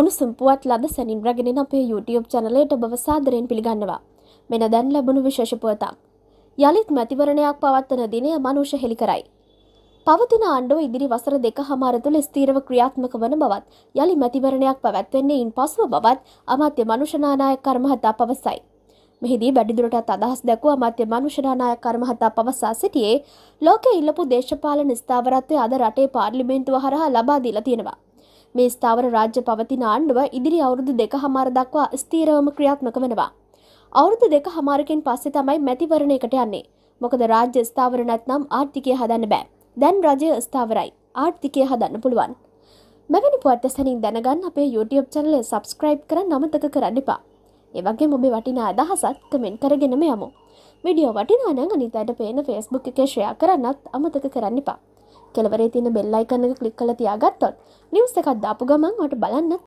උණුසුම් පුවත් ලද සැනින් රැගෙනෙන අපේ YouTube චැනලයට ඔබව සාදරයෙන් පිළිගන්නවා. මෙන දැන් ලැබුණු විශේෂ පුවතක්. යළිත් මැතිවරණයක් පවත්වන දිනය මනුෂ්‍ය හෙළි කරයි. පවතින ආණ්ඩුව ඉදිරි වසර දෙක හමාර තුළ ස්ථීරව ක්‍රියාත්මක වන බවත් යළි මැතිවරණයක් පැවැත්වෙන්නේ ඉන් පසුව බවත් අමාත්‍ය මනුෂනානායක කර්මහතා පවසයි. මෙහිදී වැඩිදුරටත් අදහස් දැකුව අමාත්‍ය මනුෂනානායක කර්මහතා පවසා සිටියේ ලෝක ඉල්ලපු දේශපාලන ස්ථාවරත්වය අද රටේ පාර්ලිමේන්තුව හරහා ලබා දීලා තියෙනවා. මේ ස්ථාවර රාජ්‍ය පවතින ආණ්ඩුව ඉදිරි අවුරුදු දෙක හමාර දක්වා ස්තීරවම ක්‍රියාත්මක වෙනවා. අවුරුදු දෙක හමාරකින් පස්සේ තමයි මැතිවරණයකට යන්නේ. මොකද රාජ්‍ය ස්ථාවර නැත්නම් ආර්ථිකය හදන්න බෑ. දැන් රජය ස්ථාවරයි. ආර්ථිකය හදන්න පුළුවන්. මෙවැනි පුවත්සනින් දැනගන්න අපේ YouTube channel subscribe කරන්න අමතක කරන්න එපා. ඒ වගේම ඔබේ වටිනා අදහසත් කමෙන්ට් කරගෙනම යමු. වීඩියෝ වටිනා නම් අනිත් අයට පේන Facebook එකේ share කරන්නත් අමතක කරන්න එපා. කෙලවරේ තින බෙල්ලයි කන්න කලික් කල තියාගත්තොත් නිවස එකක් දාපු ගමන් ට බලන්න